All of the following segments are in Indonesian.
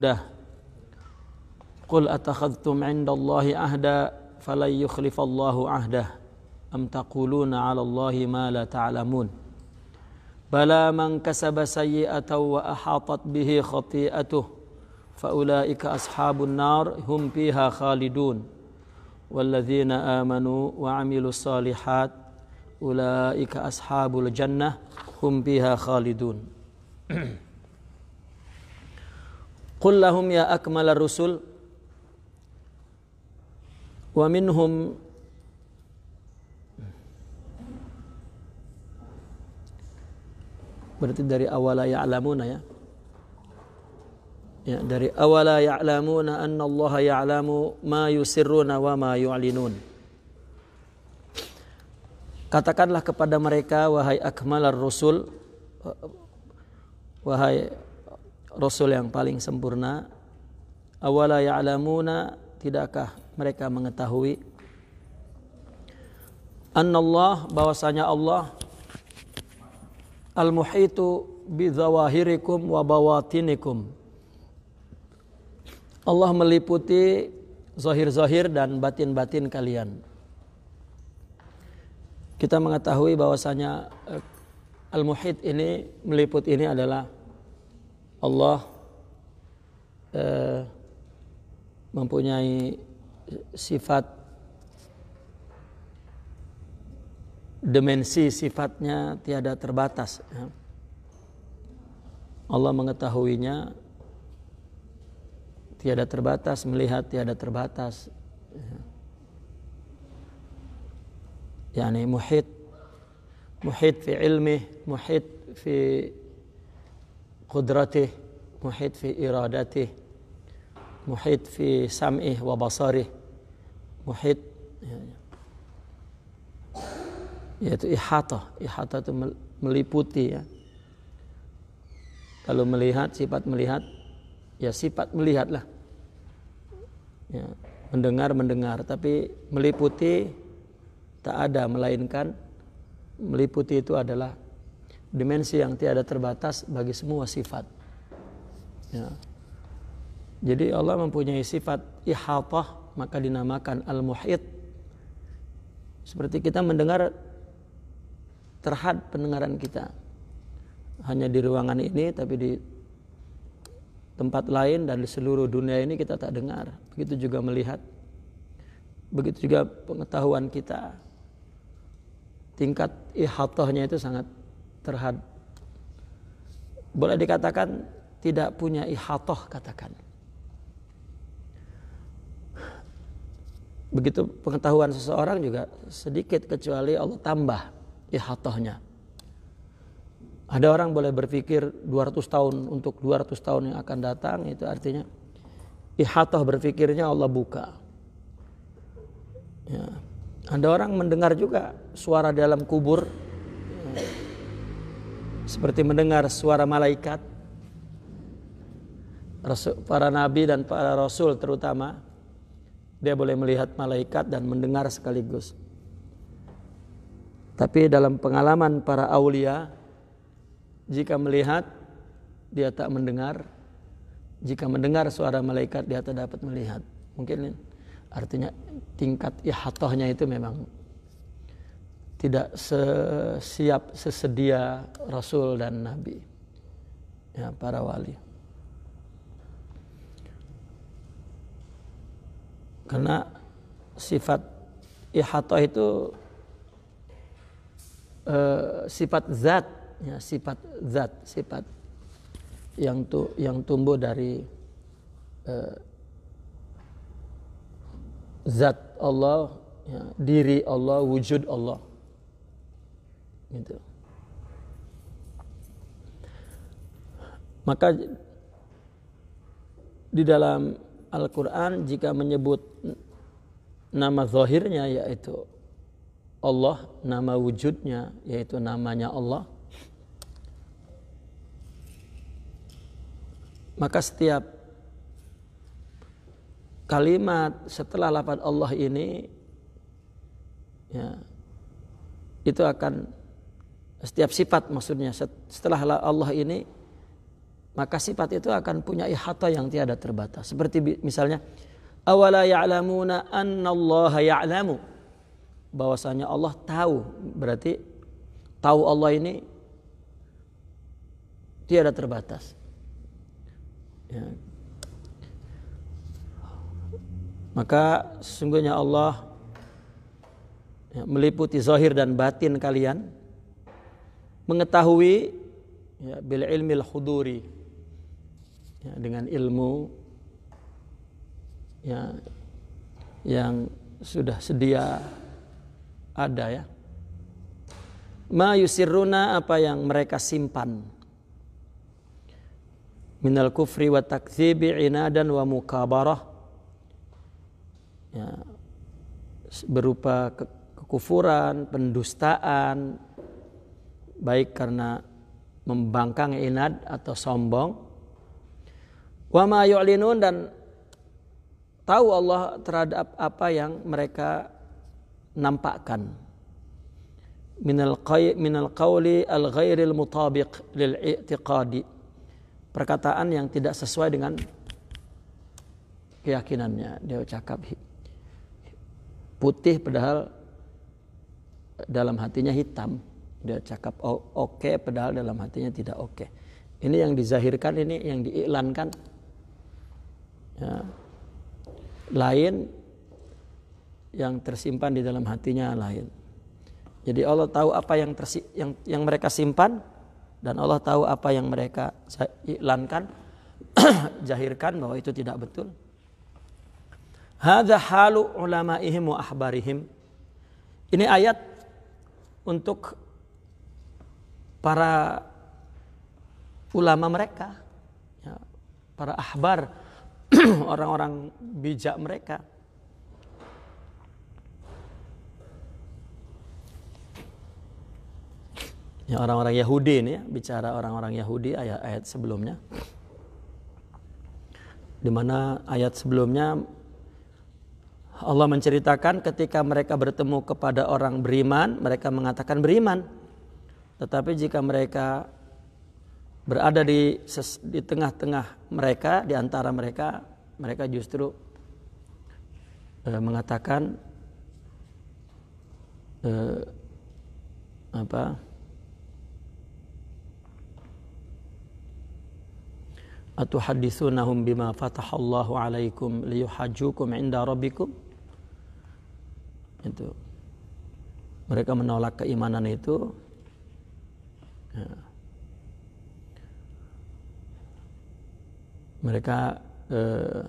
ده قل أتخذتم عند الله عهدا فلن يخلف الله عهده أم تقولون على الله ما لا تعلمون بلى من كسب سيئة وأحاطت به خطيئته فأولئك أصحاب النار هم فيها خالدون والذين آمنوا وعملوا الصالحات أولئك أصحاب الجنة هم فيها خالدون Qul lahum ya akmal rusul wa minhum berarti dari awala ya'lamuna ya ya dari awala ya'lamuna anna Allah ya'lamu ma yusirruna wa ma yu'linun katakanlah kepada mereka wahai akmalar rusul wahai rasul yang paling sempurna awala ya'lamuna tidakkah mereka mengetahui annallah bahwasanya Allah al-muhitu bi zawahirikum wa bawatinikum Allah meliputi zahir-zahir dan batin-batin kalian kita mengetahui bahwasanya eh, al-muhit ini meliput ini adalah Allah eh, mempunyai sifat dimensi sifatnya tiada terbatas. Ya. Allah mengetahuinya tiada terbatas, melihat tiada terbatas. Ya. Yani muhit, muhit fi ilmi, muhit fi قدرته محيط في إرادته محيط في سمعه وبصره محيط yaitu ihata ihata itu meliputi ya kalau melihat sifat melihat ya sifat melihatlah ya, mendengar mendengar tapi meliputi tak ada melainkan meliputi itu adalah dimensi yang tiada terbatas bagi semua sifat. Ya. Jadi Allah mempunyai sifat ihatah maka dinamakan al-muhit. Seperti kita mendengar terhad pendengaran kita. Hanya di ruangan ini tapi di tempat lain dan di seluruh dunia ini kita tak dengar. Begitu juga melihat. Begitu juga pengetahuan kita. Tingkat ihatahnya itu sangat terhadap boleh dikatakan tidak punya ihatoh katakan begitu pengetahuan seseorang juga sedikit kecuali Allah tambah ihatohnya ada orang boleh berpikir 200 tahun untuk 200 tahun yang akan datang itu artinya ihatoh berpikirnya Allah buka ya. ada orang mendengar juga suara dalam kubur seperti mendengar suara malaikat para nabi dan para rasul terutama dia boleh melihat malaikat dan mendengar sekaligus tapi dalam pengalaman para aulia jika melihat dia tak mendengar jika mendengar suara malaikat dia tak dapat melihat mungkin artinya tingkat ihatohnya itu memang tidak sesiap sesedia Rasul dan Nabi ya para wali karena sifat ihatoh itu eh, sifat zat ya sifat zat sifat yang tu, yang tumbuh dari eh, zat Allah ya, diri Allah wujud Allah gitu maka di dalam Al-Quran jika menyebut nama zahirnya yaitu Allah nama wujudnya yaitu namanya Allah maka setiap kalimat setelah lafaz Allah ini ya, itu akan setiap sifat maksudnya setelah Allah ini maka sifat itu akan punya ihata yang tiada terbatas seperti misalnya awala ya'lamuna annallaha ya'lamu bahwasanya Allah tahu berarti tahu Allah ini tiada terbatas ya. maka sesungguhnya Allah ya, meliputi zahir dan batin kalian mengetahui ya, bil ilmil khuduri ya, dengan ilmu ya, yang sudah sedia ada ya ma yusiruna apa yang mereka simpan minal kufri wa takzibi inadan wa mukabarah ya, berupa kekufuran, pendustaan, baik karena membangkang inad atau sombong wa ma yu'linun dan tahu Allah terhadap apa yang mereka nampakkan minal qay minal qawli al ghairil mutabiq lil i'tiqadi perkataan yang tidak sesuai dengan keyakinannya dia cakap putih padahal dalam hatinya hitam dia cakap oh, oke okay, padahal dalam hatinya tidak oke. Okay. Ini yang dizahirkan ini yang diiklankan. Ya. Lain yang tersimpan di dalam hatinya lain. Jadi Allah tahu apa yang tersi yang yang mereka simpan dan Allah tahu apa yang mereka iklankan, jahirkan bahwa itu tidak betul. Hadza halu ulama'ihim wa ahbarihim. Ini ayat untuk para ulama mereka, ya, para ahbar, orang-orang bijak mereka. Ya orang-orang Yahudi ini ya, bicara orang-orang Yahudi ayat-ayat sebelumnya. Di mana ayat sebelumnya Allah menceritakan ketika mereka bertemu kepada orang beriman, mereka mengatakan beriman. Tetapi jika mereka berada di di tengah-tengah mereka, di antara mereka, mereka justru e, mengatakan e, apa? Atuhadithunahum bima fatahallahu alaikum liyuhajukum inda rabbikum itu mereka menolak keimanan itu mereka eh,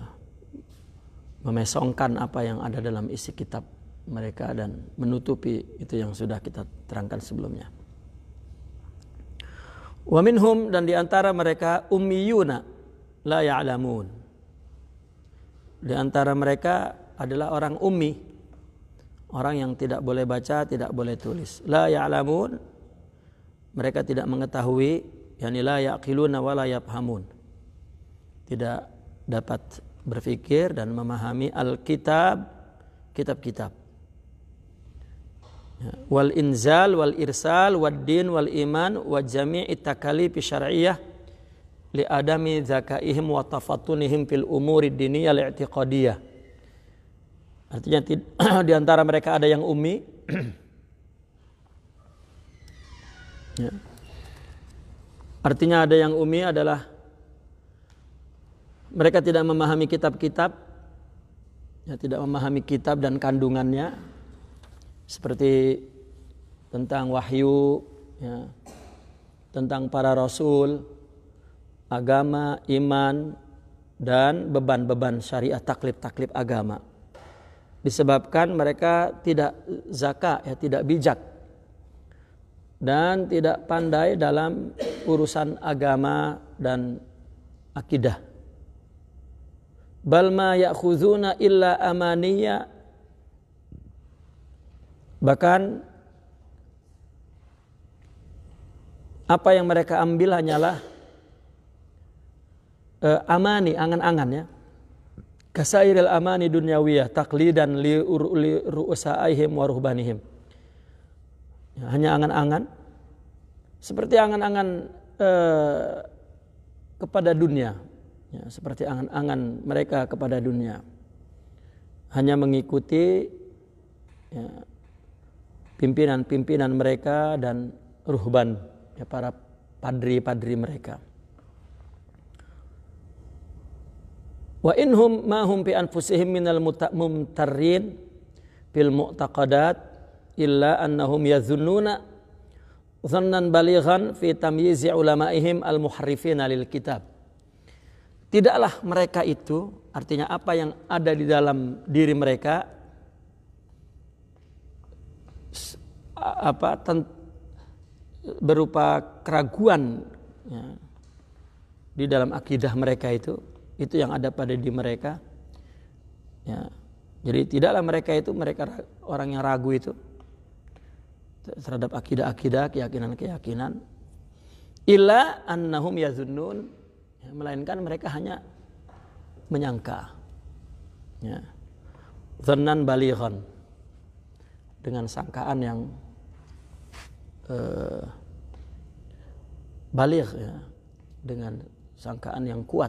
memesongkan apa yang ada dalam isi kitab mereka dan menutupi itu yang sudah kita terangkan sebelumnya. Wa minhum dan diantara mereka ummiyuna la ya'lamun. Di antara mereka adalah orang ummi, orang yang tidak boleh baca, tidak boleh tulis. La ya'lamun mereka tidak mengetahui yakni la yaqiluna wa la yafhamun tidak dapat berpikir dan memahami alkitab kitab-kitab ya, wal inzal wal irsal wad din wal iman wa jami'i takalif syar'iyyah li adami zakaihim wa tafattunihim fil umuri diniyah li i'tiqadiyah artinya di antara mereka ada yang ummi Ya. Artinya ada yang umi adalah mereka tidak memahami kitab-kitab, ya, tidak memahami kitab dan kandungannya, seperti tentang wahyu, ya, tentang para rasul, agama, iman, dan beban-beban syariat taklif-taklif agama. Disebabkan mereka tidak zakat, ya tidak bijak dan tidak pandai dalam urusan agama dan akidah. Balma ya'khuzuna illa amaniya bahkan apa yang mereka ambil hanyalah uh, amani angan-angan ya kasairil amani dunyawiyah taklidan li ru'usaihim wa ruhbanihim hanya angan-angan seperti angan-angan eh, kepada dunia ya, seperti angan-angan mereka kepada dunia hanya mengikuti ya, pimpinan-pimpinan mereka dan ruhban ya, para padri-padri mereka wa inhum ma hum bi anfusihim minal mumtarrin bil mu'taqadat illa annahum yazunnuna zannan balighan fi tamyizi ulama'ihim al-muharrifina lil kitab. Tidaklah mereka itu, artinya apa yang ada di dalam diri mereka apa berupa keraguan ya, di dalam akidah mereka itu, itu yang ada pada di mereka. Ya. Jadi tidaklah mereka itu mereka orang yang ragu itu terhadap akidah-akidah, keyakinan-keyakinan. Illa annahum yazunnun, ya, melainkan mereka hanya menyangka. Ya. Zannan balighan dengan sangkaan yang uh, eh, balik ya, dengan sangkaan yang kuat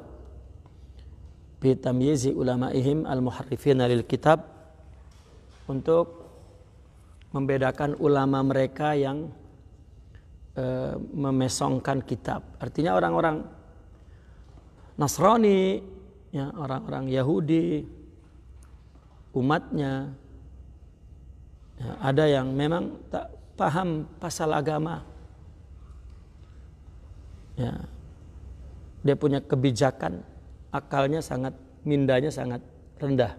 bitamyizi ulama'ihim al-muharrifina lil kitab untuk membedakan ulama mereka yang e, memesongkan kitab. Artinya orang-orang Nasrani, ya orang-orang Yahudi, umatnya, ya, ada yang memang tak paham pasal agama. Ya, dia punya kebijakan, akalnya sangat, mindanya sangat rendah.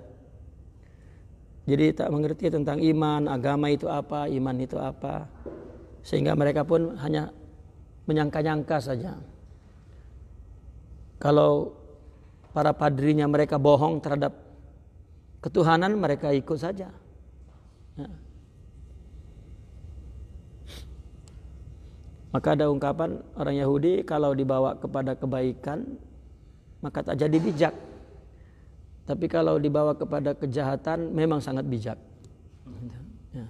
Jadi tak mengerti tentang iman, agama itu apa, iman itu apa. Sehingga mereka pun hanya menyangka-nyangka saja. Kalau para padrinya mereka bohong terhadap ketuhanan, mereka ikut saja. Ya. Maka ada ungkapan orang Yahudi kalau dibawa kepada kebaikan maka tak jadi bijak. Tapi kalau dibawa kepada kejahatan memang sangat bijak. Ya.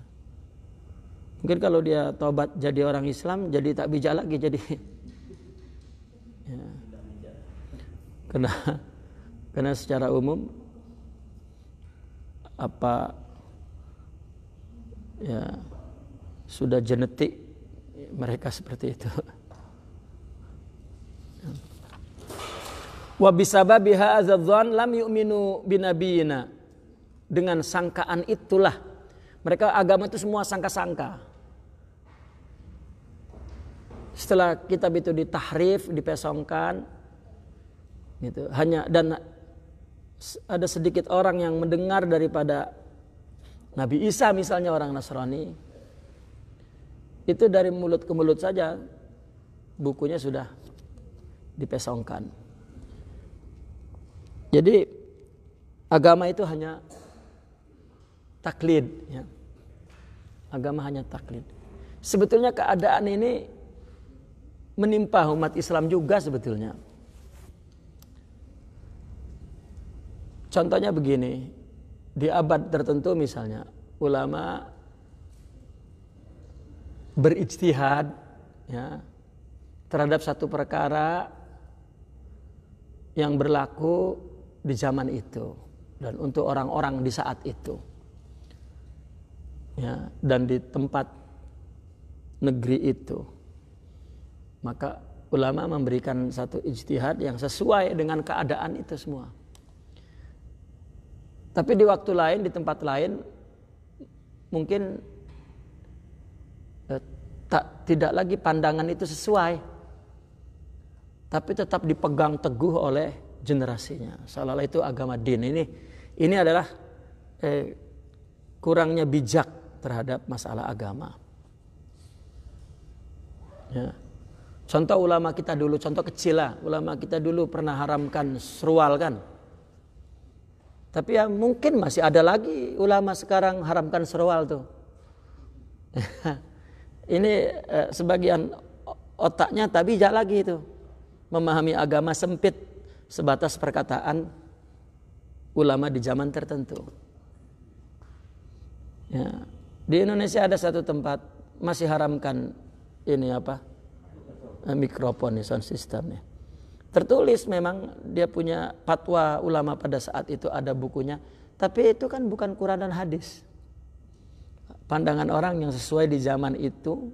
Mungkin kalau dia tobat jadi orang Islam jadi tak bijak lagi jadi. Ya. Karena karena secara umum apa ya sudah genetik mereka seperti itu. Wa bisababi hadzadzan lam yu'minu binabiyina. Dengan sangkaan itulah mereka agama itu semua sangka-sangka. Setelah kitab itu ditahrif, dipesongkan gitu. Hanya dan ada sedikit orang yang mendengar daripada Nabi Isa misalnya orang Nasrani itu dari mulut ke mulut saja bukunya sudah dipesongkan. Jadi agama itu hanya taklid. Ya. Agama hanya taklid. Sebetulnya keadaan ini menimpa umat Islam juga sebetulnya. Contohnya begini, di abad tertentu misalnya, ulama berijtihad ya, terhadap satu perkara yang berlaku di zaman itu dan untuk orang-orang di saat itu. Ya, dan di tempat negeri itu. Maka ulama memberikan satu ijtihad yang sesuai dengan keadaan itu semua. Tapi di waktu lain, di tempat lain, mungkin eh, tak tidak lagi pandangan itu sesuai, tapi tetap dipegang teguh oleh generasinya. Seolah-olah itu agama din. Ini ini adalah eh, kurangnya bijak terhadap masalah agama. Ya. Contoh ulama kita dulu, contoh kecil lah. Ulama kita dulu pernah haramkan serual kan. Tapi ya mungkin masih ada lagi ulama sekarang haramkan serual tuh. Ini eh, sebagian otaknya tak bijak lagi itu. Memahami agama sempit sebatas perkataan ulama di zaman tertentu. Ya. Di Indonesia ada satu tempat masih haramkan ini apa? Eh, mikrofon ya, sound system ya. Tertulis memang dia punya fatwa ulama pada saat itu ada bukunya, tapi itu kan bukan Quran dan hadis. Pandangan orang yang sesuai di zaman itu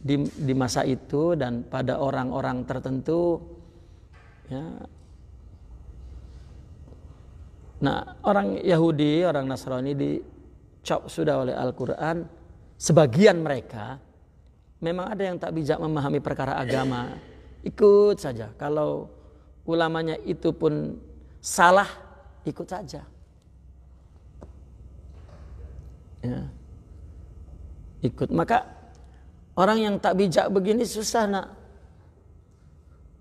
di, di masa itu dan pada orang-orang tertentu Ya. Nah, orang Yahudi, orang Nasrani dicop sudah oleh Al-Qur'an. Sebagian mereka memang ada yang tak bijak memahami perkara agama. Ikut saja. Kalau ulamanya itu pun salah, ikut saja. Ya. Ikut. Maka orang yang tak bijak begini susah nak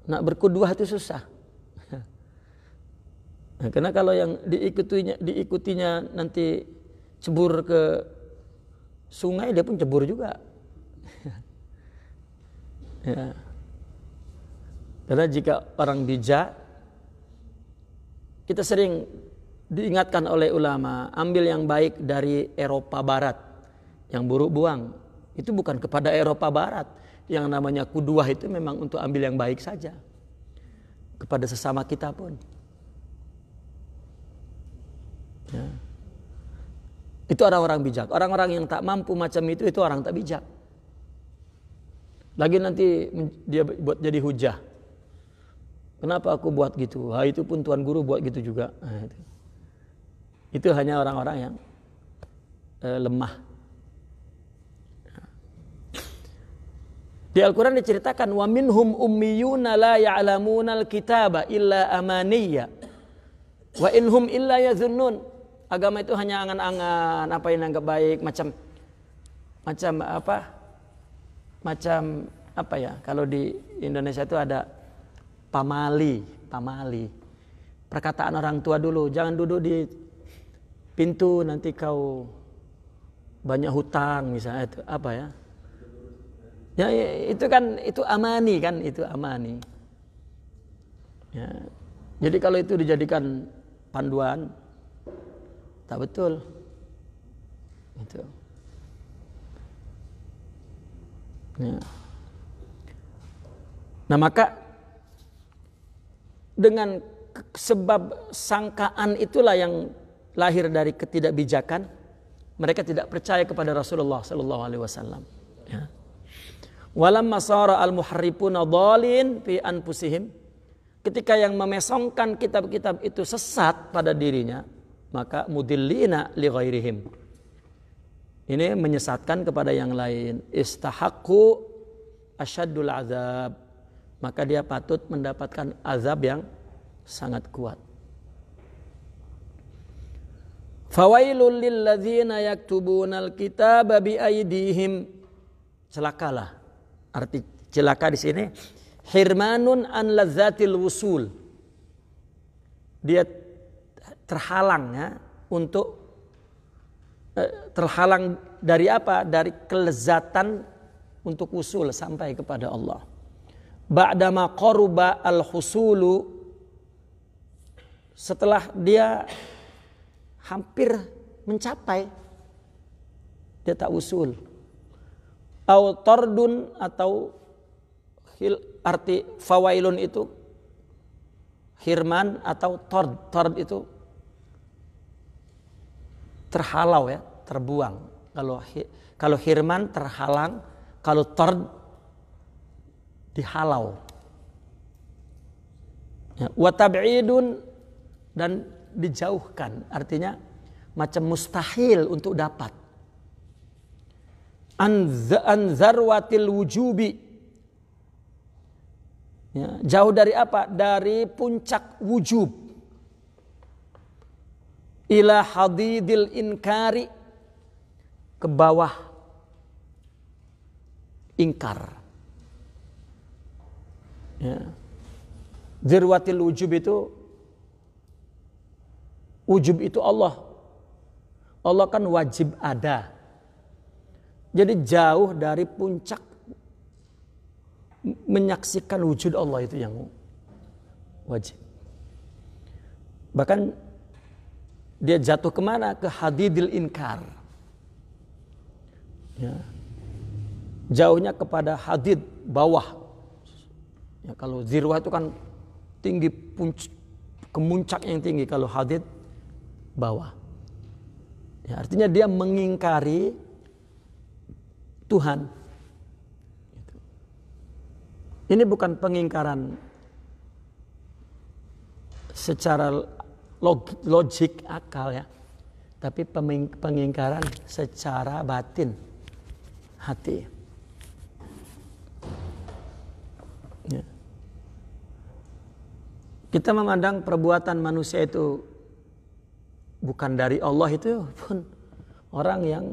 Nak berkuduah itu susah. Nah, karena kalau yang diikutinya, diikutinya nanti cebur ke sungai, dia pun cebur juga. ya. Karena jika orang bijak, kita sering diingatkan oleh ulama, ambil yang baik dari Eropa Barat, yang buruk buang. Itu bukan kepada Eropa Barat, yang namanya kuduah itu memang untuk ambil yang baik saja kepada sesama kita pun. Ya. Itu orang-orang bijak. Orang-orang yang tak mampu macam itu itu orang tak bijak. Lagi nanti dia buat jadi hujah. Kenapa aku buat gitu? Ha, itu pun tuan guru buat gitu juga. itu. hanya orang-orang yang eh, lemah Di Al-Quran diceritakan wa minhum ummiyuna la al kitaba illa amaniyya wa inhum illa yadhunnun. Agama itu hanya angan-angan, apa yang anggap baik, macam macam apa? Macam apa ya? Kalau di Indonesia itu ada pamali, pamali. Perkataan orang tua dulu, jangan duduk di pintu nanti kau banyak hutang misalnya itu apa ya? Ya, ya itu kan itu amani kan itu amani. Ya. Jadi kalau itu dijadikan panduan tak betul. Itu. Ya. Nah, maka dengan sebab sangkaan itulah yang lahir dari ketidakbijakan mereka tidak percaya kepada Rasulullah sallallahu alaihi wasallam ya. Walamma sara al-muharrifuna dhalin fi anfusihim. Ketika yang memesongkan kitab-kitab itu sesat pada dirinya, maka mudillina li ghairihim. Ini menyesatkan kepada yang lain. istahaku asyaddul azab. Maka dia patut mendapatkan azab yang sangat kuat. Fawailul lilladzina yaktubunal kitaba aydihim. Celakalah Arti celaka di sini hirmanun an lazatil wusul. Dia terhalang ya untuk eh, terhalang dari apa? Dari kelezatan untuk usul sampai kepada Allah. Ba'dama qaruba al-husulu setelah dia hampir mencapai dia tak usul atau tordun atau hil, arti fawailun itu hirman atau tord tord itu terhalau ya terbuang kalau kalau hirman terhalang kalau tord dihalau ya, watabidun dan dijauhkan artinya macam mustahil untuk dapat an wujubi ya, jauh dari apa dari puncak wujub ila hadidil inkari ke bawah ingkar ya. zirwatil wujub itu wujub itu Allah Allah kan wajib ada jadi jauh dari puncak menyaksikan wujud Allah itu yang wajib. Bahkan dia jatuh kemana? Ke hadidil inkar. Ya. Jauhnya kepada hadid bawah. Ya, kalau zirwah itu kan tinggi puncak kemuncak yang tinggi. Kalau hadid bawah. Ya, artinya dia mengingkari Tuhan. Ini bukan pengingkaran secara log logik akal ya, tapi pengingkaran secara batin hati. Ya. Kita memandang perbuatan manusia itu bukan dari Allah itu pun orang yang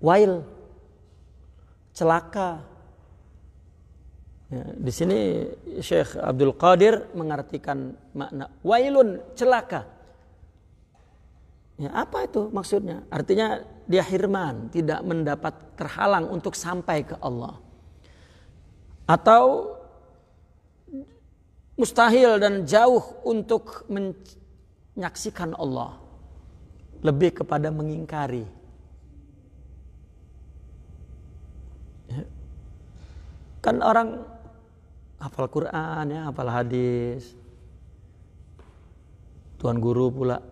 wild celaka. Ya, di sini Syekh Abdul Qadir mengartikan makna wailun celaka. Ya, apa itu maksudnya? Artinya dia hirman, tidak mendapat terhalang untuk sampai ke Allah. Atau mustahil dan jauh untuk menyaksikan Allah. Lebih kepada mengingkari Kan orang hafal Quran, ya, hafal hadis. Tuan guru pula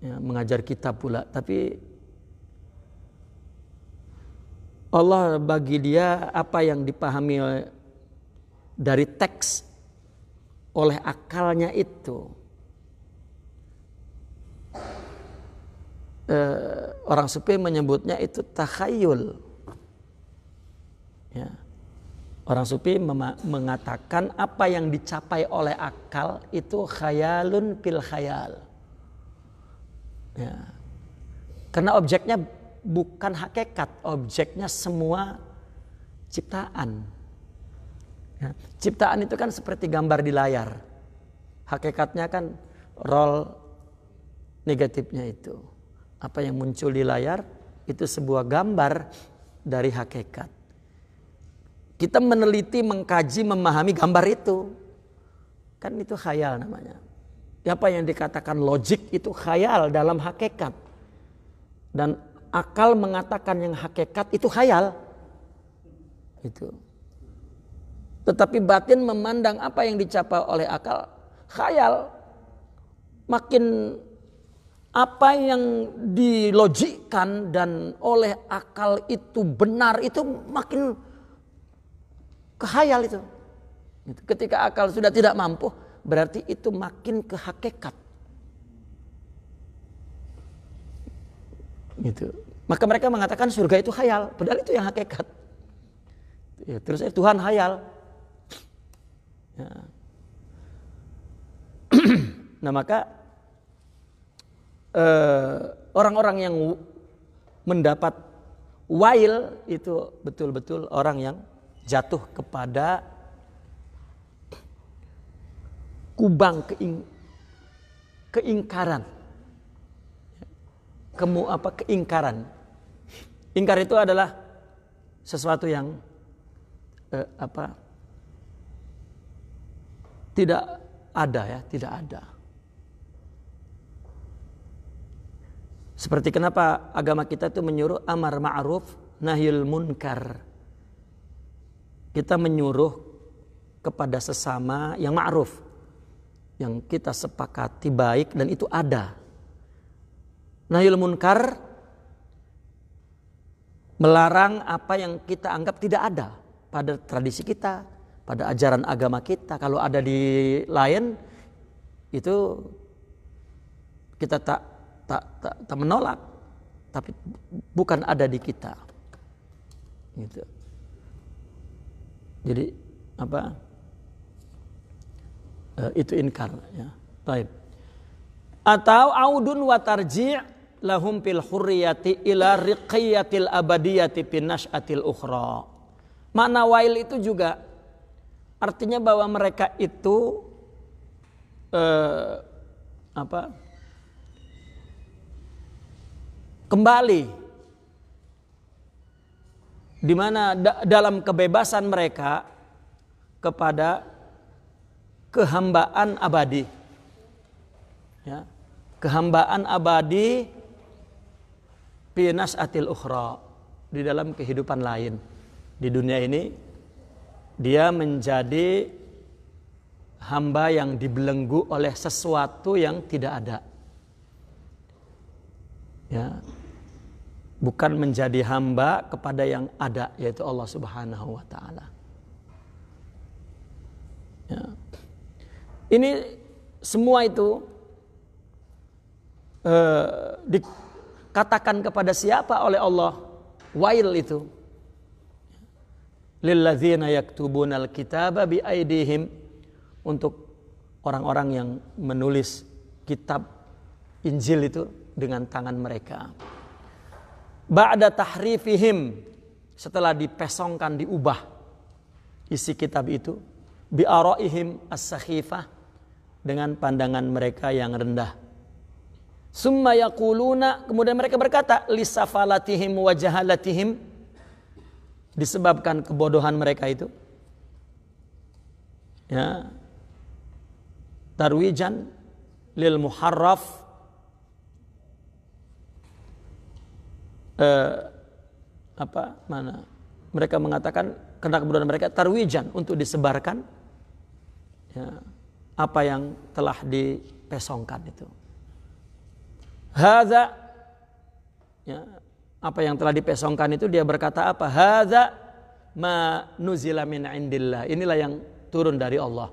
ya, mengajar kita pula, tapi Allah bagi dia apa yang dipahami dari teks oleh akalnya itu. Eh, orang sufi menyebutnya itu takhayul. Ya. Orang sufi mengatakan apa yang dicapai oleh akal itu khayalun pil khayal. Ya. Karena objeknya bukan hakikat, objeknya semua ciptaan. Ya. Ciptaan itu kan seperti gambar di layar. Hakikatnya kan roll negatifnya itu. Apa yang muncul di layar itu sebuah gambar dari hakikat. Kita meneliti, mengkaji, memahami gambar itu. Kan itu khayal namanya. Apa yang dikatakan logik itu khayal dalam hakikat. Dan akal mengatakan yang hakikat itu khayal. Itu. Tetapi batin memandang apa yang dicapai oleh akal khayal. Makin apa yang dilogikan dan oleh akal itu benar itu makin Kehayal itu. Gitu. Ketika akal sudah tidak mampu, berarti itu makin ke hakikat. Gitu. Maka mereka mengatakan surga itu hayal, padahal itu yang hakikat. Ya, terus eh, Tuhan hayal. Ya. nah maka eh, orang-orang eh, yang mendapat wail itu betul-betul orang yang jatuh kepada kubang keing, keingkaran. Kemu apa keingkaran? Ingkar itu adalah sesuatu yang eh, apa tidak ada ya, tidak ada. Seperti kenapa agama kita itu menyuruh amar ma'ruf nahil munkar kita menyuruh kepada sesama yang ma'ruf yang kita sepakati baik dan itu ada. Nahyul munkar melarang apa yang kita anggap tidak ada pada tradisi kita, pada ajaran agama kita. Kalau ada di lain itu kita tak tak tak, tak menolak, tapi bukan ada di kita. Gitu. Jadi apa? E, itu inkar ya. Taib. Atau audun wa tarji' lahum fil hurriyati ila riqiyatil abadiyati atil ukhra. Makna wail itu juga artinya bahwa mereka itu e, apa? kembali di mana da dalam kebebasan mereka kepada kehambaan abadi. Ya. Kehambaan abadi pinas atil ukhra di dalam kehidupan lain. Di dunia ini dia menjadi hamba yang dibelenggu oleh sesuatu yang tidak ada. Ya, bukan menjadi hamba kepada yang ada yaitu Allah Subhanahu wa taala. Ya. Ini semua itu eh, dikatakan kepada siapa oleh Allah? Wail itu. Lilladzina yaktubunal kitaba bi-aidihim untuk orang-orang yang menulis kitab Injil itu dengan tangan mereka ba'da tahrifihim setelah dipesongkan diubah isi kitab itu bi araihim as-sakhifah dengan pandangan mereka yang rendah summa yaquluna kemudian mereka berkata lisafalatihim wa jahalatihim disebabkan kebodohan mereka itu ya tarwijan lil muharraf eh, apa mana? Mereka mengatakan karena kemudian mereka tarwijan untuk disebarkan ya, apa yang telah dipesongkan itu. Haza ya, apa yang telah dipesongkan itu dia berkata apa? Haza ma nuzila min indillah. Inilah yang turun dari Allah.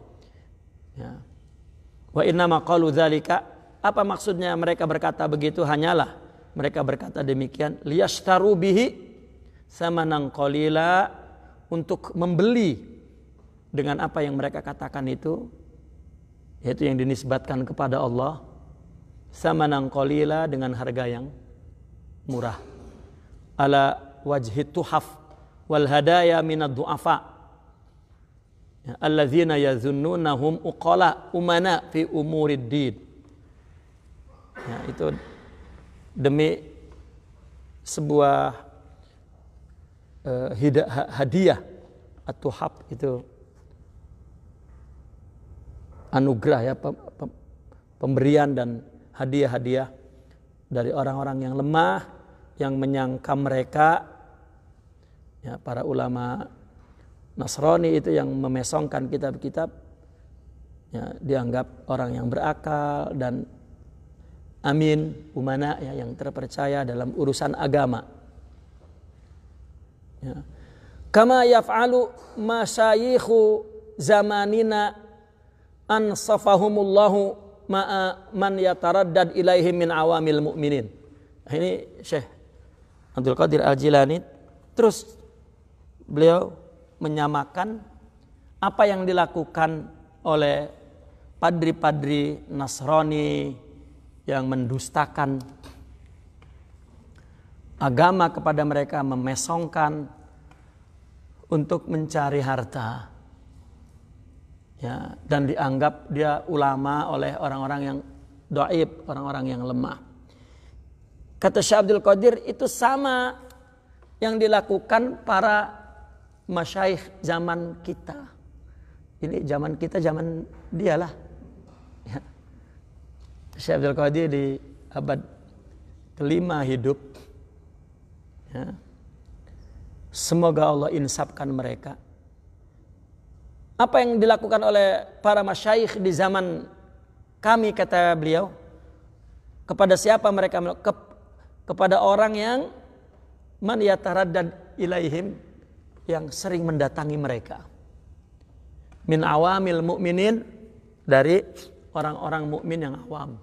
Ya. Wa inna maqalu apa maksudnya mereka berkata begitu hanyalah mereka berkata demikian liyastaru bihi samanang qalila untuk membeli dengan apa yang mereka katakan itu yaitu yang dinisbatkan kepada Allah samanang qalila dengan harga yang murah ala wajhi tuhaf wal hadaya minad du'afa ya, alladzina yazunnunahum uqala umana fi umuriddin ya, itu demi sebuah uh, hadiah atau hab itu anugerah ya pemberian dan hadiah-hadiah dari orang-orang yang lemah yang menyangka mereka ya para ulama Nasrani itu yang memesongkan kitab-kitab ya, dianggap orang yang berakal dan amin umana ya, yang terpercaya dalam urusan agama. Ya. Kama yaf'alu masayikhu zamanina ansafahumullahu ma'a man yataraddad ilaihim min awamil mu'minin. Nah, ini Syekh Abdul Qadir Al-Jilani terus beliau menyamakan apa yang dilakukan oleh padri-padri Nasrani, yang mendustakan agama kepada mereka, memesongkan untuk mencari harta. Ya, dan dianggap dia ulama oleh orang-orang yang doib, orang-orang yang lemah. Kata Syekh Abdul Qadir itu sama yang dilakukan para masyaikh zaman kita. Ini zaman kita, zaman dialah Syekh Abdul Qadir di abad kelima hidup. Ya. Semoga Allah insapkan mereka. Apa yang dilakukan oleh para masyaikh di zaman kami kata beliau? Kepada siapa mereka ke, kepada orang yang man dan ilaihim yang sering mendatangi mereka. Min awamil mu'minin dari orang-orang mukmin yang awam.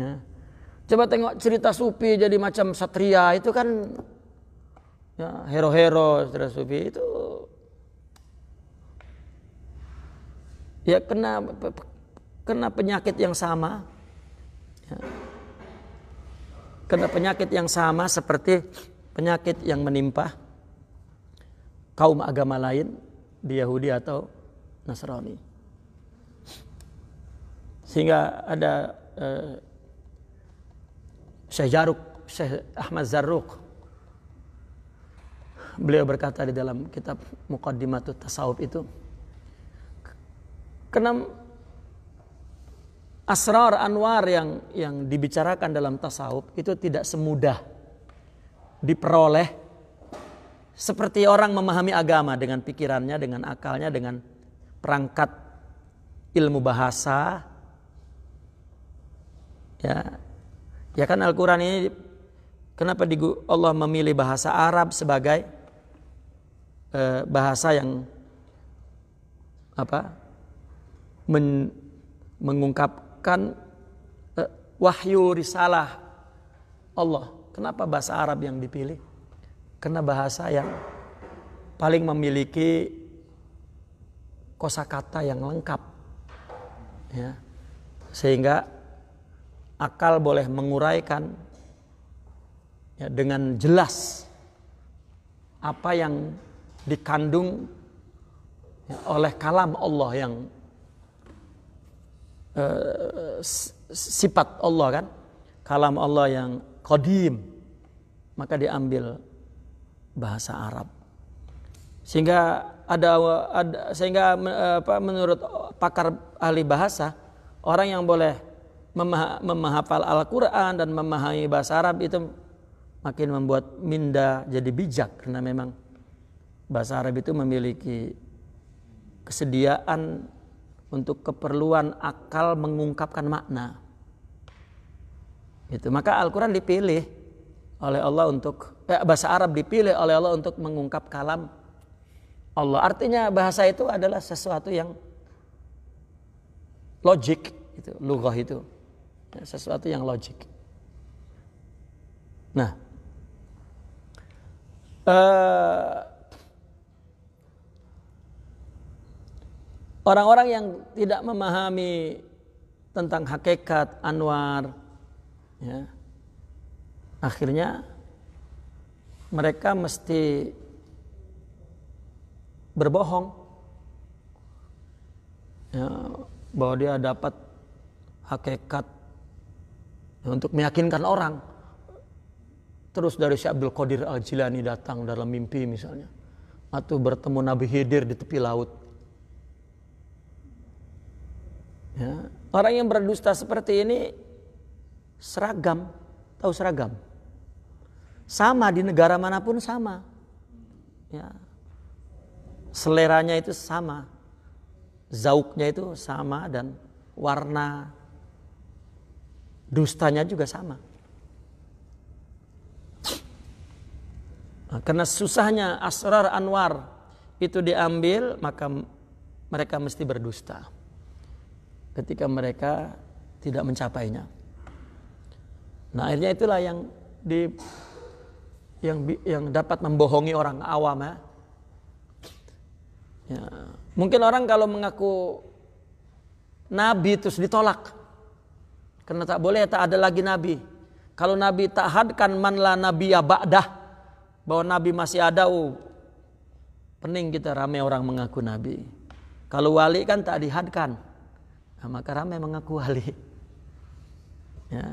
Ya. Coba tengok cerita sufi jadi macam satria itu kan ya, hero-hero cerita sufi itu ya kena kena penyakit yang sama ya. kena penyakit yang sama seperti penyakit yang menimpa kaum agama lain di Yahudi atau Nasrani sehingga ada eh, Syekh Jaruk, Syekh Ahmad Zarruq. Beliau berkata di dalam kitab Muqaddimatut Tasawuf itu, kenam asrar anwar yang yang dibicarakan dalam tasawuf itu tidak semudah diperoleh seperti orang memahami agama dengan pikirannya, dengan akalnya, dengan perangkat ilmu bahasa ya Ya kan Al-Quran ini kenapa Allah memilih bahasa Arab sebagai eh, bahasa yang apa men, mengungkapkan eh, wahyu risalah Allah. Kenapa bahasa Arab yang dipilih? Karena bahasa yang paling memiliki kosakata yang lengkap, ya, sehingga akal boleh menguraikan ya, dengan jelas apa yang dikandung ya, oleh kalam Allah yang uh, sifat Allah kan kalam Allah yang kodim maka diambil bahasa Arab sehingga ada, ada sehingga eh, apa, menurut pakar ahli bahasa orang yang boleh memah memahafal Al-Quran dan memahami bahasa Arab itu makin membuat minda jadi bijak karena memang bahasa Arab itu memiliki kesediaan untuk keperluan akal mengungkapkan makna. Itu maka Al-Qur'an dipilih oleh Allah untuk eh, bahasa Arab dipilih oleh Allah untuk mengungkap kalam Allah. Artinya bahasa itu adalah sesuatu yang logik gitu, itu, lugah itu sesuatu yang logik. Nah, uh, orang-orang yang tidak memahami tentang hakikat Anwar, ya, akhirnya mereka mesti berbohong ya, bahwa dia dapat hakikat untuk meyakinkan orang. Terus dari Syekh Abdul Qadir Al-Jilani datang dalam mimpi misalnya. Atau bertemu Nabi Hidir di tepi laut. Ya. Orang yang berdusta seperti ini seragam. Tahu seragam? Sama di negara manapun sama. Ya. Seleranya itu sama. Zauknya itu sama dan warna Dustanya juga sama. Nah, karena susahnya asrar anwar itu diambil maka mereka mesti berdusta ketika mereka tidak mencapainya. Nah akhirnya itulah yang di yang yang dapat membohongi orang awam ya. ya. Mungkin orang kalau mengaku nabi terus ditolak. Karena tak boleh tak ada lagi nabi. Kalau nabi tak hadkan manlah nabi ya ba'dah. Bahwa nabi masih ada. Oh, pening kita ramai orang mengaku nabi. Kalau wali kan tak dihadkan. Nah, maka ramai mengaku wali. Ya.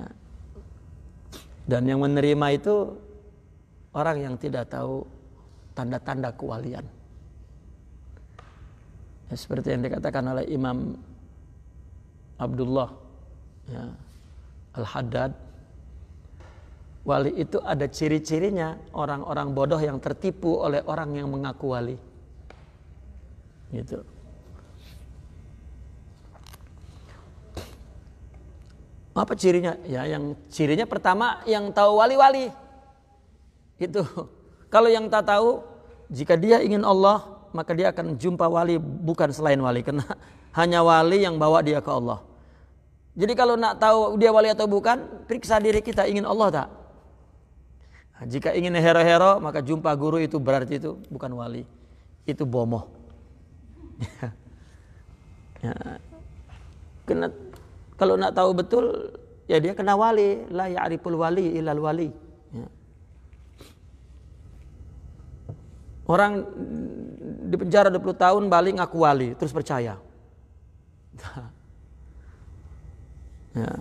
Dan yang menerima itu orang yang tidak tahu tanda-tanda kewalian. Ya, seperti yang dikatakan oleh Imam Abdullah. Ya. Al-Haddad wali itu ada ciri-cirinya orang-orang bodoh yang tertipu oleh orang yang mengaku wali gitu apa cirinya ya yang cirinya pertama yang tahu wali-wali itu kalau yang tak tahu jika dia ingin Allah maka dia akan jumpa wali bukan selain wali karena hanya wali yang bawa dia ke Allah jadi kalau nak tahu dia wali atau bukan, periksa diri kita ingin Allah tak? Nah, jika ingin hero-hero, maka jumpa guru itu berarti itu bukan wali. Itu bomoh. ya. Kena, kalau nak tahu betul, ya dia kena wali. La ya'ripul wali ilal wali. Ya. Orang di penjara 20 tahun balik ngaku wali, terus percaya. Nah, Ya.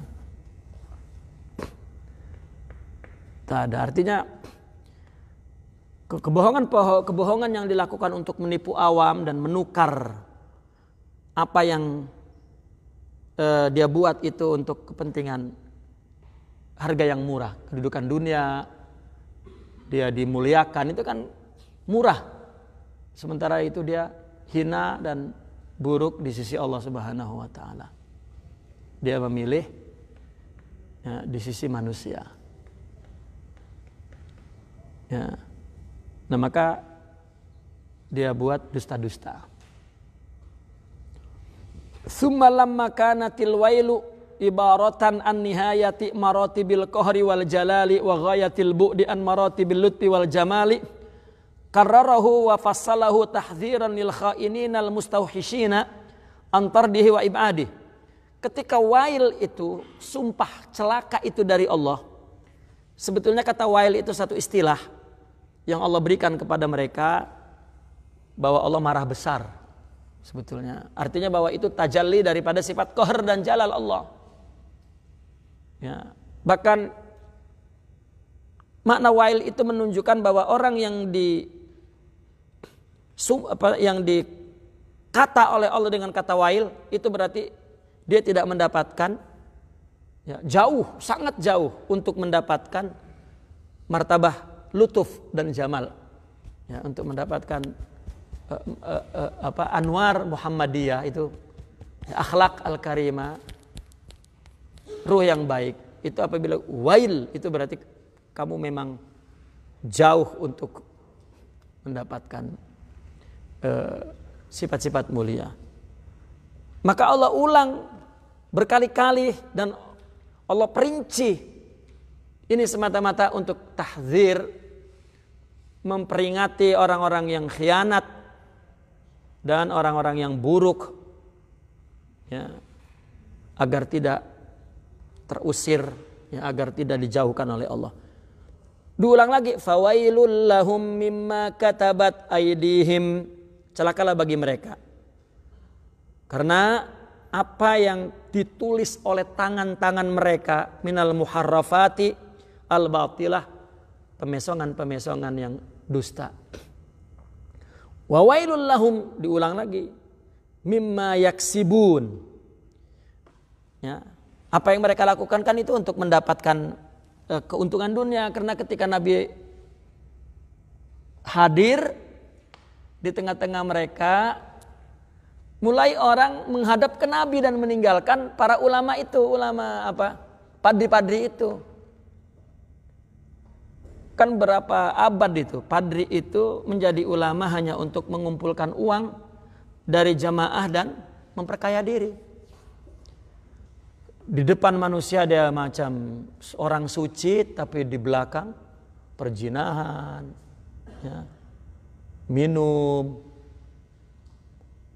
Tak ada. Artinya kebohongan kebohongan yang dilakukan untuk menipu awam dan menukar apa yang eh, dia buat itu untuk kepentingan harga yang murah, kedudukan dunia dia dimuliakan itu kan murah. Sementara itu dia hina dan buruk di sisi Allah Subhanahu wa taala dia memilih ya, di sisi manusia. Ya. Nah maka dia buat dusta-dusta. Summalam makanatil wailu ibaratan an nihayati maratibil qahri wal jalali wa ghayatil bu'di an maratibil lutfi wal jamali karrarahu wa fassalahu tahdhiran lil kha'inin al antar dihi wa ibadihi ketika wail itu sumpah celaka itu dari Allah. Sebetulnya kata wail itu satu istilah yang Allah berikan kepada mereka bahwa Allah marah besar sebetulnya. Artinya bahwa itu tajalli daripada sifat kohr dan jalal Allah. Ya. Bahkan makna wail itu menunjukkan bahwa orang yang di sum, apa, yang dikata oleh Allah dengan kata wail itu berarti dia tidak mendapatkan ya, jauh, sangat jauh untuk mendapatkan martabah lutuf dan jamal. Ya, untuk mendapatkan uh, uh, uh, apa Anwar Muhammadiyah itu ya, akhlak al-karima, ruh yang baik. Itu apabila wail itu berarti kamu memang jauh untuk mendapatkan sifat-sifat mulia. Maka Allah ulang berkali-kali dan Allah perinci ini semata-mata untuk tahzir memperingati orang-orang yang khianat dan orang-orang yang buruk ya, agar tidak terusir ya, agar tidak dijauhkan oleh Allah. Diulang lagi fawailul lahum mimma katabat aidihim celakalah bagi mereka. Karena apa yang ditulis oleh tangan-tangan mereka minal muharrafati al batilah pemesongan-pemesongan yang dusta. wawailul lahum diulang lagi mimma yaksibun. Ya, apa yang mereka lakukan kan itu untuk mendapatkan eh, keuntungan dunia karena ketika Nabi hadir di tengah-tengah mereka mulai orang menghadap ke Nabi dan meninggalkan para ulama itu, ulama apa? Padri-padri itu. Kan berapa abad itu? Padri itu menjadi ulama hanya untuk mengumpulkan uang dari jamaah dan memperkaya diri. Di depan manusia ada macam orang suci tapi di belakang perjinahan, ya, minum,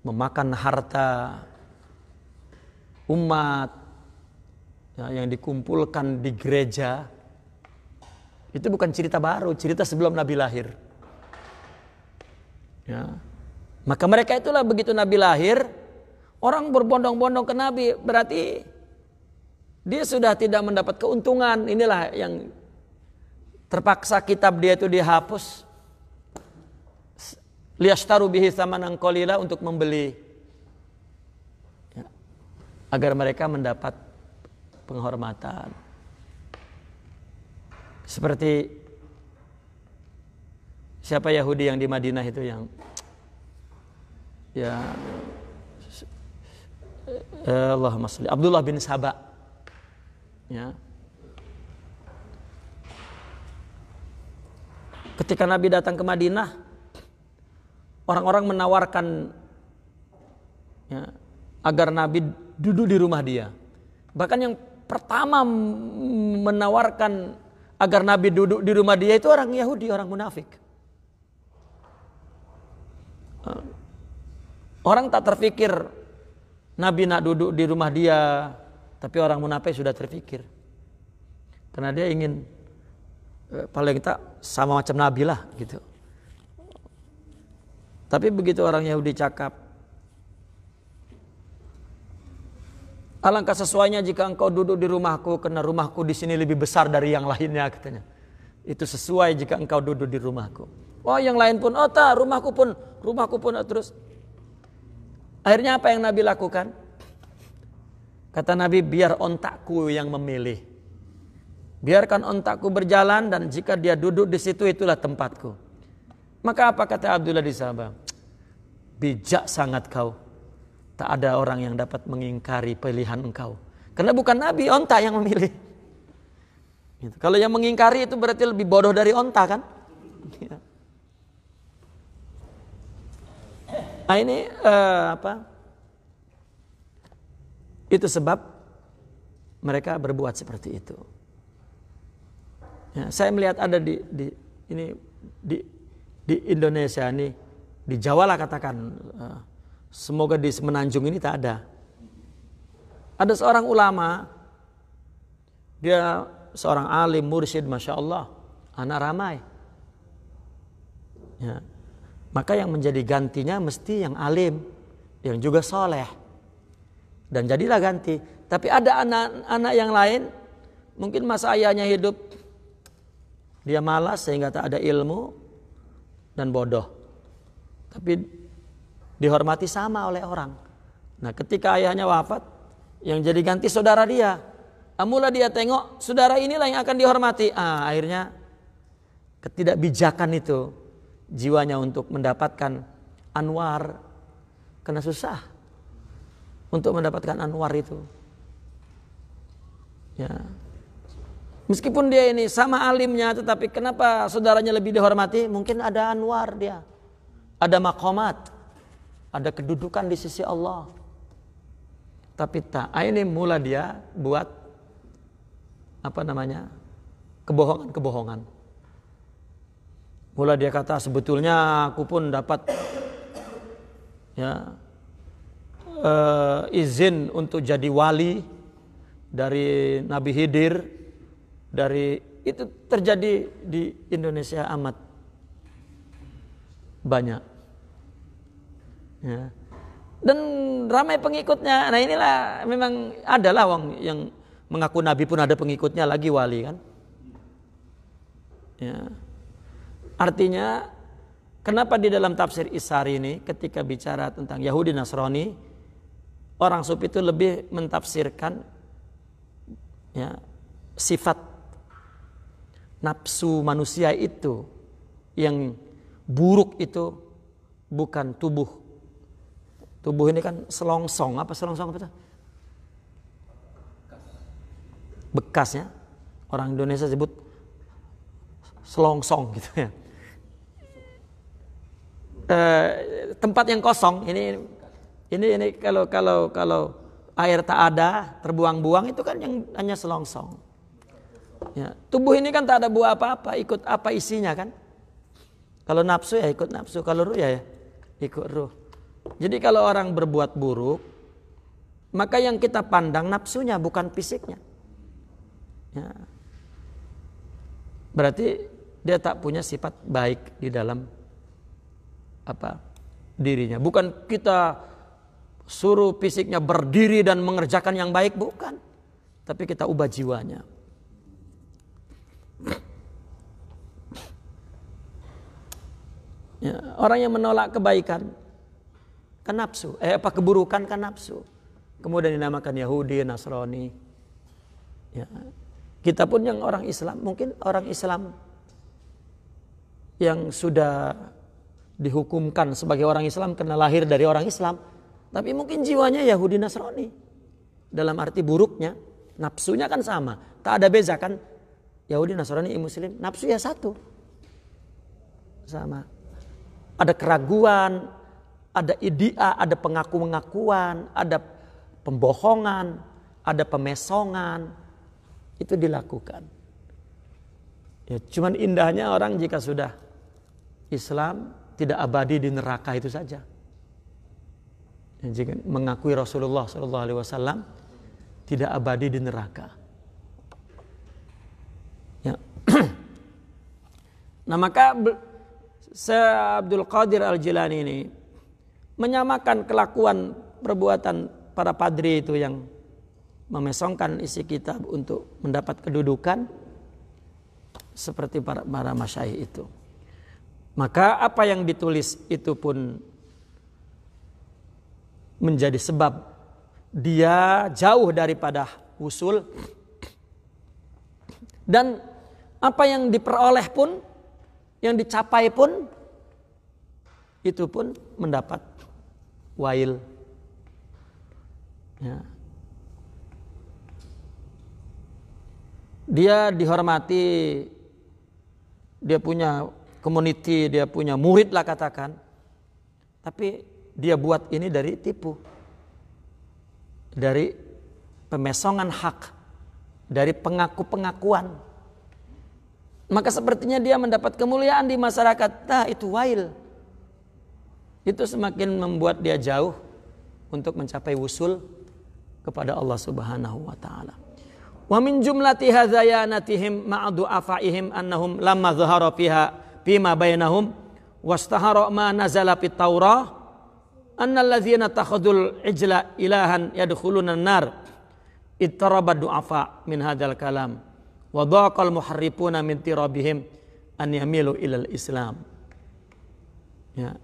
memakan harta umat ya, yang dikumpulkan di gereja itu bukan cerita baru, cerita sebelum Nabi lahir. Ya. Maka mereka itulah begitu Nabi lahir, orang berbondong-bondong ke Nabi, berarti dia sudah tidak mendapat keuntungan. Inilah yang terpaksa kitab dia itu dihapus liastaru bihi samanan qalila untuk membeli ya. agar mereka mendapat penghormatan seperti siapa Yahudi yang di Madinah itu yang ya eh, Allah masli Abdullah bin Sabah ya ketika Nabi datang ke Madinah orang-orang menawarkan ya, agar Nabi duduk di rumah dia. Bahkan yang pertama menawarkan agar Nabi duduk di rumah dia itu orang Yahudi, orang munafik. Eh, orang tak terpikir Nabi nak duduk di rumah dia, tapi orang munafik sudah terpikir. Karena dia ingin eh, paling tak sama macam Nabi lah gitu. Tapi begitu orang Yahudi cakap, Alangkah sesuainya jika engkau duduk di rumahku karena rumahku di sini lebih besar dari yang lainnya katanya. Itu sesuai jika engkau duduk di rumahku. Oh yang lain pun, oh tak rumahku pun, rumahku pun oh, terus. Akhirnya apa yang Nabi lakukan? Kata Nabi biar ontakku yang memilih. Biarkan ontakku berjalan dan jika dia duduk di situ itulah tempatku. Maka apa kata Abdullah di Sabah? Bijak sangat kau. Tak ada orang yang dapat mengingkari pilihan engkau. Karena bukan Nabi, onta yang memilih. Gitu. Kalau yang mengingkari itu berarti lebih bodoh dari onta kan? Iya. Nah ini uh, apa? Itu sebab mereka berbuat seperti itu. Ya, saya melihat ada di, di ini di di Indonesia ini di Jawa lah katakan eh, semoga di Semenanjung ini tak ada ada seorang ulama dia seorang alim mursyid masya Allah anak ramai ya. maka yang menjadi gantinya mesti yang alim yang juga soleh dan jadilah ganti tapi ada anak-anak yang lain mungkin masa ayahnya hidup dia malas sehingga tak ada ilmu dan bodoh. Tapi dihormati sama oleh orang. Nah, ketika ayahnya wafat, yang jadi ganti saudara dia. Amula dia tengok saudara inilah yang akan dihormati. Ah, akhirnya ketidakbijakan itu jiwanya untuk mendapatkan Anwar kena susah untuk mendapatkan Anwar itu. Ya, Meskipun dia ini sama alimnya tetapi kenapa saudaranya lebih dihormati? Mungkin ada anwar dia. Ada makomat. Ada kedudukan di sisi Allah. Tapi tak, ini mula dia buat apa namanya? kebohongan-kebohongan. Mula dia kata sebetulnya aku pun dapat ya uh, izin untuk jadi wali dari Nabi hidir dari itu terjadi di Indonesia amat banyak ya. dan ramai pengikutnya nah inilah memang adalah wong yang mengaku nabi pun ada pengikutnya lagi wali kan ya artinya kenapa di dalam tafsir Isari ini ketika bicara tentang Yahudi Nasrani orang sufi itu lebih mentafsirkan ya sifat nafsu manusia itu yang buruk itu bukan tubuh. Tubuh ini kan selongsong, apa selongsong apa itu? Bekasnya. Orang Indonesia sebut selongsong gitu ya. E, tempat yang kosong ini ini ini kalau kalau kalau air tak ada terbuang-buang itu kan yang hanya selongsong. Ya. Tubuh ini kan tak ada buah apa-apa, ikut apa isinya kan? Kalau nafsu ya ikut nafsu, kalau ruh ya, ya ikut ruh. Jadi kalau orang berbuat buruk, maka yang kita pandang nafsunya bukan fisiknya. Ya. Berarti dia tak punya sifat baik di dalam apa dirinya. Bukan kita suruh fisiknya berdiri dan mengerjakan yang baik, bukan. Tapi kita ubah jiwanya. Ya, orang yang menolak kebaikan kan nafsu, eh apa keburukan kan nafsu. Kemudian dinamakan Yahudi, Nasrani. Ya. Kita pun yang orang Islam, mungkin orang Islam yang sudah dihukumkan sebagai orang Islam karena lahir dari orang Islam, tapi mungkin jiwanya Yahudi Nasrani. Dalam arti buruknya, nafsunya kan sama, tak ada beza kan Yahudi Nasrani Muslim, nafsu ya satu. Sama ada keraguan, ada idea, ada pengaku-pengakuan, ada pembohongan, ada pemesongan. Itu dilakukan. Ya, cuman indahnya orang jika sudah Islam tidak abadi di neraka itu saja. Ya, jika mengakui Rasulullah SAW tidak abadi di neraka. Ya. nah maka Se Abdul Qadir Al-Jilani ini menyamakan kelakuan perbuatan para padri itu yang memesongkan isi kitab untuk mendapat kedudukan seperti para, para masyaih itu. Maka apa yang ditulis itu pun menjadi sebab dia jauh daripada usul dan apa yang diperoleh pun yang dicapai pun itu pun mendapat wail. Ya. Dia dihormati, dia punya community, dia punya murid lah katakan. Tapi dia buat ini dari tipu. Dari pemesongan hak, dari pengaku-pengakuan maka sepertinya dia mendapat kemuliaan di masyarakat. Nah, itu wail. Itu semakin membuat dia jauh untuk mencapai wusul kepada Allah Subhanahu wa taala. Wa min jumlati ma'adu afaihim annahum lamma zahara fiha fima bainahum wastahara ma nazala fit taurah annalladzina takhudul ijla ilahan yadkhuluna nar ittarabadu afa min hadzal kalam wa dhaqal muharrifuna min tirabihim an yamilu ilal Islam. Ya.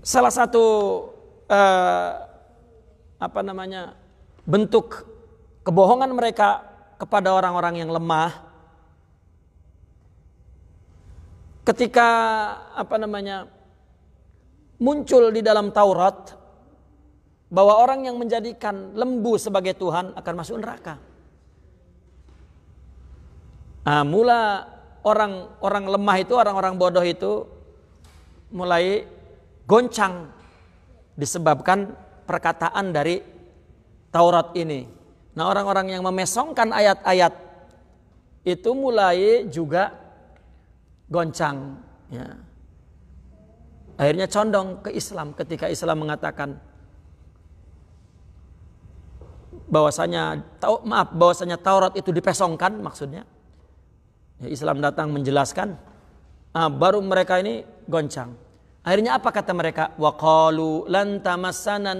Salah satu uh, apa namanya? bentuk kebohongan mereka kepada orang-orang yang lemah ketika apa namanya muncul di dalam Taurat bahwa orang yang menjadikan lembu sebagai Tuhan akan masuk neraka. Nah, mula orang-orang lemah itu, orang-orang bodoh itu mulai goncang disebabkan perkataan dari Taurat ini. Nah, orang-orang yang memesongkan ayat-ayat itu mulai juga goncang. Ya. Akhirnya condong ke Islam ketika Islam mengatakan bahwasanya maaf bahwasanya Taurat itu dipesongkan maksudnya Ya, Islam datang menjelaskan nah, baru mereka ini goncang akhirnya apa kata mereka waqalu lan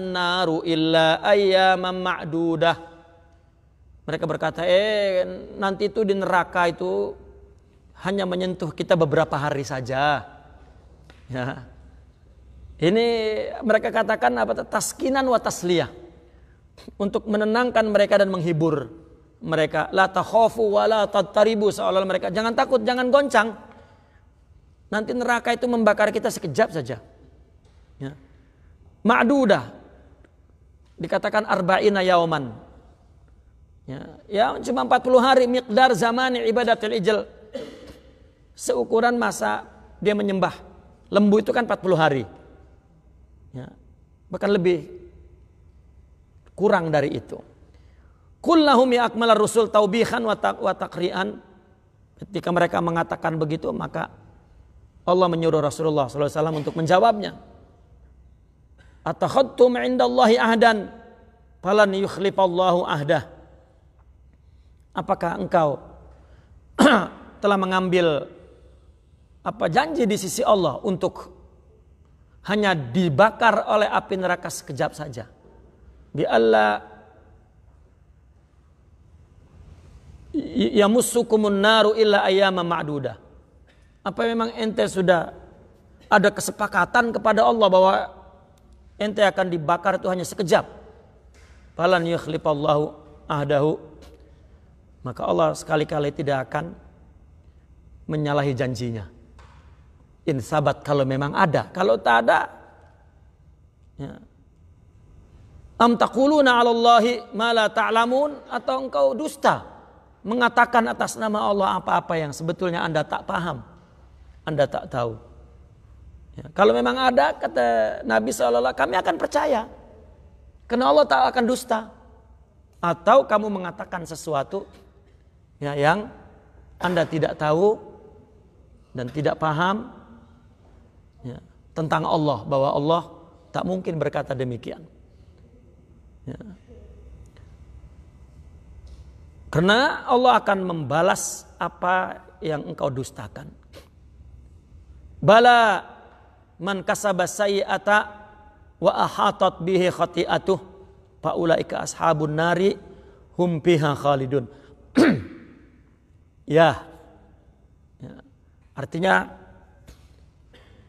naru illa ayyaman ma'dudah mereka berkata eh nanti itu di neraka itu hanya menyentuh kita beberapa hari saja ya ini mereka katakan apa taskinan wa tasliyah untuk menenangkan mereka dan menghibur mereka la takhafu wa la tattaribu seolah mereka jangan takut jangan goncang nanti neraka itu membakar kita sekejap saja ya. ma'duda dikatakan arba'ina yauman ya, ya cuma 40 hari miqdar zaman ibadatil ijl seukuran masa dia menyembah lembu itu kan 40 hari ya, bahkan lebih kurang dari itu Kullahum ya akmalar rusul taubihan wa taqri'an Ketika mereka mengatakan begitu maka Allah menyuruh Rasulullah SAW untuk menjawabnya. Atakhadtum indallahi ahdan falan yukhlifallahu ahdah. Apakah engkau telah mengambil apa janji di sisi Allah untuk hanya dibakar oleh api neraka sekejap saja? Bi Allah musukumun naru illa ayyama ma'duda. Apa memang ente sudah ada kesepakatan kepada Allah bahwa ente akan dibakar itu hanya sekejap? Balan yukhlifallahu ahdahu. Maka Allah sekali-kali tidak akan menyalahi janjinya. Insabat kalau memang ada. Kalau tak ada, ya, Am taquluna 'alallahi ma la ta'lamun atau engkau dusta? mengatakan atas nama Allah apa-apa yang sebetulnya Anda tak paham, Anda tak tahu. Ya, kalau memang ada, kata Nabi SAW, kami akan percaya. Karena Allah tak akan dusta. Atau kamu mengatakan sesuatu ya, yang Anda tidak tahu dan tidak paham ya, tentang Allah. Bahwa Allah tak mungkin berkata demikian. Ya. Karena Allah akan membalas apa yang engkau dustakan. Bala man kasaba sayi'ata wa ahatat bihi khati'atuh faulaika ashabun nari hum fiha khalidun. ya. ya. Artinya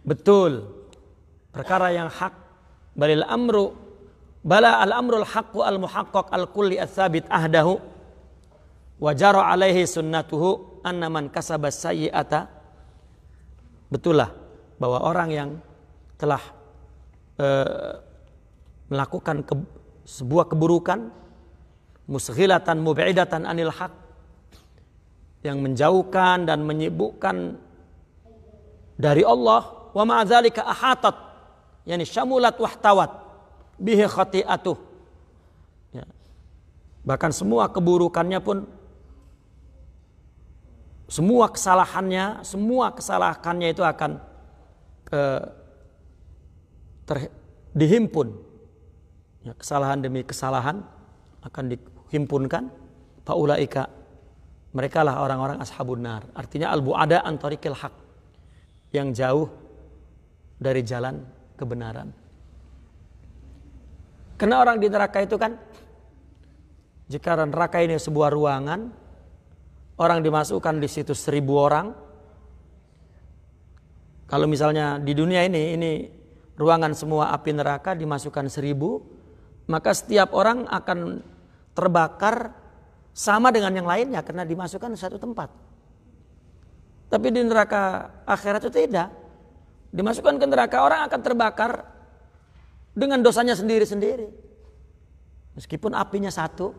betul perkara yang hak balil amru bala al amrul haqqu al muhaqqaq al kulli ats ahdahu Wajara alaihi sunnatuhu anna man kasaba sayyi'ata betulah bahwa orang yang telah e, melakukan ke, sebuah keburukan musghilatan mub'idatan anil haq yang menjauhkan dan menyibukkan dari Allah wa ma'adzalika ahatat yani syamulat wahtawat bihi khati'atuh ya. bahkan semua keburukannya pun semua kesalahannya, semua kesalahannya itu akan eh, ter, dihimpun. Ya, kesalahan demi kesalahan akan dihimpunkan. Faulaika mereka lah orang-orang ashabun nar. Artinya al ada antarikil hak Yang jauh dari jalan kebenaran. Karena orang di neraka itu kan jika neraka ini sebuah ruangan orang dimasukkan di situ seribu orang. Kalau misalnya di dunia ini, ini ruangan semua api neraka dimasukkan seribu, maka setiap orang akan terbakar sama dengan yang lainnya karena dimasukkan di satu tempat. Tapi di neraka akhirat itu tidak. Dimasukkan ke neraka orang akan terbakar dengan dosanya sendiri-sendiri. Meskipun apinya satu,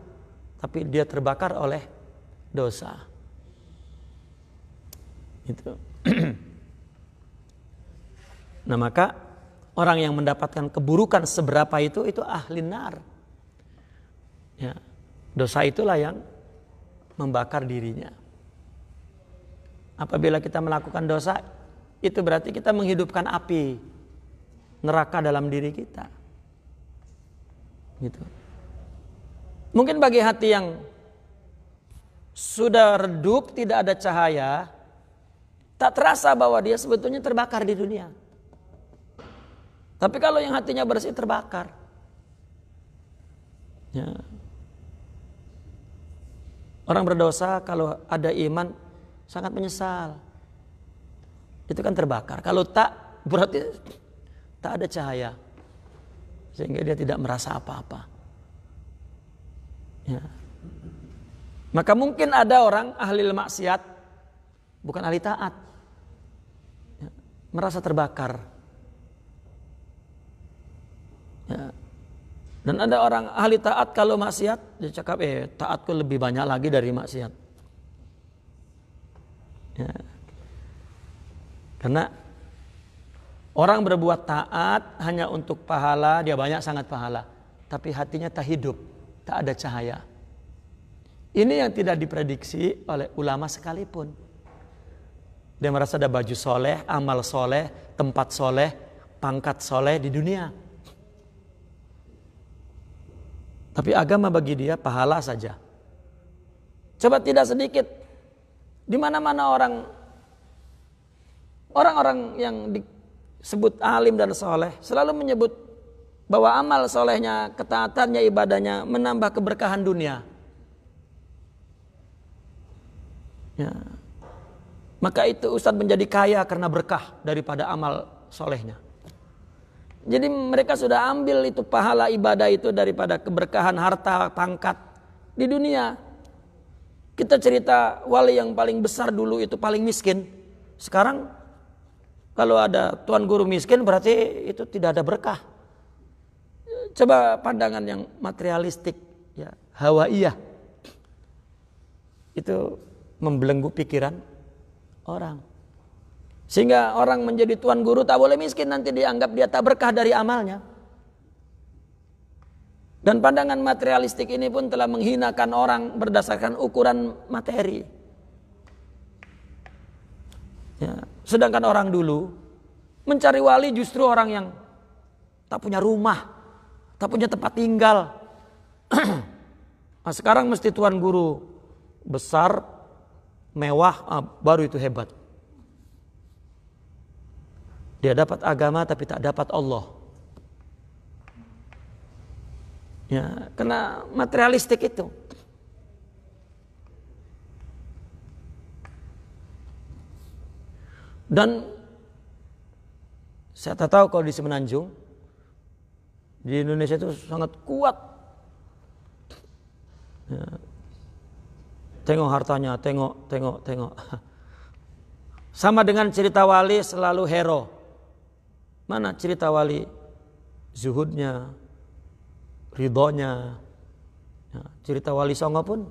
tapi dia terbakar oleh dosa. Itu. nah maka orang yang mendapatkan keburukan seberapa itu itu ahli nar. Ya, dosa itulah yang membakar dirinya. Apabila kita melakukan dosa, itu berarti kita menghidupkan api neraka dalam diri kita. Gitu. Mungkin bagi hati yang sudah redup, tidak ada cahaya, tak terasa bahwa dia sebetulnya terbakar di dunia. Tapi kalau yang hatinya bersih terbakar. Ya. Orang berdosa kalau ada iman sangat menyesal. Itu kan terbakar. Kalau tak berarti tak ada cahaya. Sehingga dia tidak merasa apa-apa. Ya. Maka mungkin ada orang ahli maksiat bukan ahli taat. Ya, merasa terbakar. Ya. Dan ada orang ahli taat kalau maksiat dia cakap eh taatku lebih banyak lagi dari maksiat. Ya. Karena orang berbuat taat hanya untuk pahala, dia banyak sangat pahala, tapi hatinya tak hidup, tak ada cahaya. Ini yang tidak diprediksi oleh ulama sekalipun. Dia merasa ada baju soleh, amal soleh, tempat soleh, pangkat soleh di dunia. Tapi agama bagi dia pahala saja. Coba tidak sedikit. Di mana-mana orang orang-orang yang disebut alim dan soleh selalu menyebut bahwa amal solehnya, ketaatannya, ibadahnya menambah keberkahan dunia. Ya. Maka itu Ustadz menjadi kaya karena berkah daripada amal solehnya. Jadi mereka sudah ambil itu pahala ibadah itu daripada keberkahan harta pangkat di dunia. Kita cerita wali yang paling besar dulu itu paling miskin. Sekarang kalau ada tuan guru miskin berarti itu tidak ada berkah. Coba pandangan yang materialistik ya, iya Itu membelenggu pikiran orang. Sehingga orang menjadi tuan guru tak boleh miskin nanti dianggap dia tak berkah dari amalnya. Dan pandangan materialistik ini pun telah menghinakan orang berdasarkan ukuran materi. Ya. Sedangkan orang dulu mencari wali justru orang yang tak punya rumah, tak punya tempat tinggal. nah, sekarang mesti tuan guru besar mewah ah, baru itu hebat. Dia dapat agama tapi tak dapat Allah. Ya, kena materialistik itu. Dan saya tak tahu kalau di Semenanjung di Indonesia itu sangat kuat. Ya, Tengok hartanya, tengok, tengok, tengok. Sama dengan cerita wali selalu hero. Mana cerita wali? Zuhudnya, ridhonya. Ya, cerita wali songo pun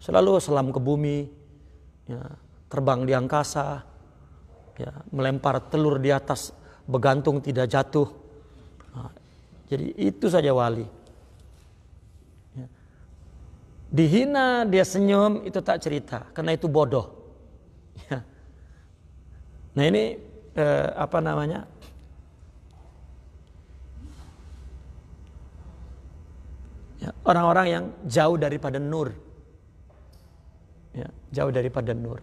selalu selam ke bumi, ya, terbang di angkasa, ya, melempar telur di atas, bergantung tidak jatuh. Nah, jadi itu saja wali dihina dia senyum itu tak cerita karena itu bodoh ya. nah ini eh, apa namanya orang ya, orang-orang yang jauh daripada nur ya, jauh daripada nur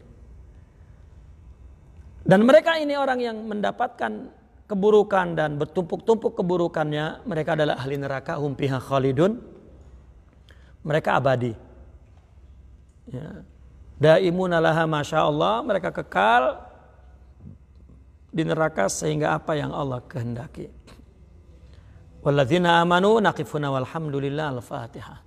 dan mereka ini orang yang mendapatkan keburukan dan bertumpuk-tumpuk keburukannya mereka adalah ahli neraka humpiha khalidun mereka abadi. Ya. Daimuna laha masya Allah, mereka kekal di neraka sehingga apa yang Allah kehendaki. Walladzina amanu naqifuna walhamdulillah al-Fatihah.